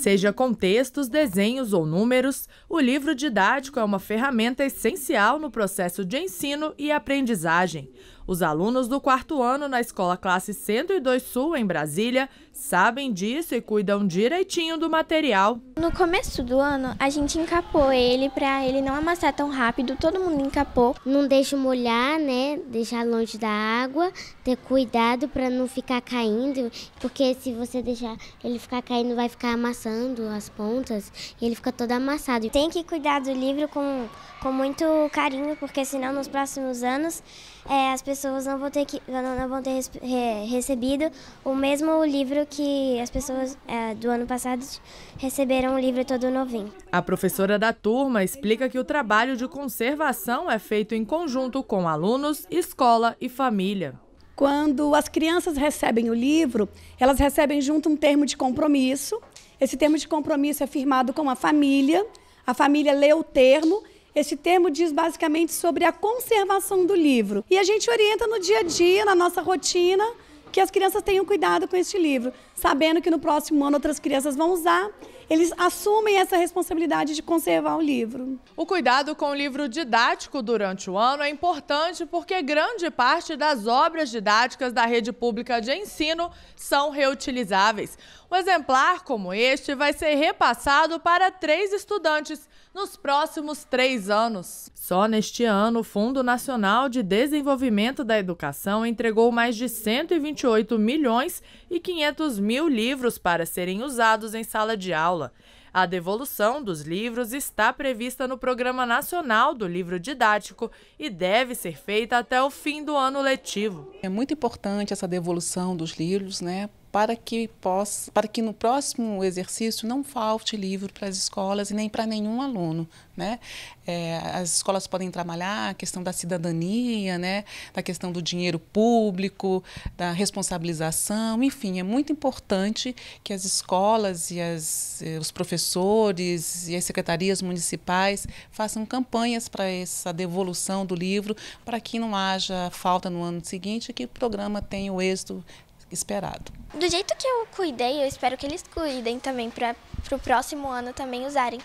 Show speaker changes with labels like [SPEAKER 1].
[SPEAKER 1] Seja com textos, desenhos ou números, o livro didático é uma ferramenta essencial no processo de ensino e aprendizagem. Os alunos do quarto ano na Escola Classe 102 Sul, em Brasília, sabem disso e cuidam direitinho do
[SPEAKER 2] material. No começo do ano, a gente encapou ele para ele não amassar tão rápido, todo mundo encapou. Não deixa molhar, né? Deixar longe da água, ter cuidado para não ficar caindo, porque se você deixar ele ficar caindo, vai ficar amassando as pontas e ele fica todo amassado. Tem que cuidar do livro com, com muito carinho, porque senão nos próximos anos é, as pessoas pessoas não vão ter, que, não, não vão ter res, re, recebido o mesmo livro que as pessoas é, do ano passado receberam o livro todo novinho.
[SPEAKER 1] A professora da turma explica que o trabalho de conservação é feito em conjunto com alunos, escola e família.
[SPEAKER 3] Quando as crianças recebem o livro, elas recebem junto um termo de compromisso. Esse termo de compromisso é firmado com a família. A família lê o termo este termo diz basicamente sobre a conservação do livro. E a gente orienta no dia a dia, na nossa rotina, que as crianças tenham cuidado com este livro, sabendo que no próximo ano outras crianças vão usar. Eles assumem essa responsabilidade de conservar o livro. O cuidado com o
[SPEAKER 1] livro didático durante o ano é importante porque grande parte das obras didáticas da rede pública de ensino são reutilizáveis. Um exemplar como este vai ser repassado para três estudantes nos próximos três anos. Só neste ano, o Fundo Nacional de Desenvolvimento da Educação entregou mais de 120 28 milhões e 500 mil livros para serem usados em sala de aula. A devolução dos livros está prevista no Programa Nacional do Livro Didático e deve ser feita até o fim do ano letivo.
[SPEAKER 4] É muito importante essa devolução dos livros, né, para que possa, para que no próximo exercício não falte livro para as escolas e nem para nenhum aluno, né? É, as escolas podem trabalhar a questão da cidadania, né? Da questão do dinheiro público, da responsabilização, enfim, é muito importante que as escolas e as, eh, os professores e as secretarias municipais façam campanhas para essa devolução do livro, para que não haja falta no ano seguinte e que o programa tenha o êxito esperado.
[SPEAKER 2] Do jeito que eu cuidei, eu espero que eles cuidem também para o próximo ano também usarem.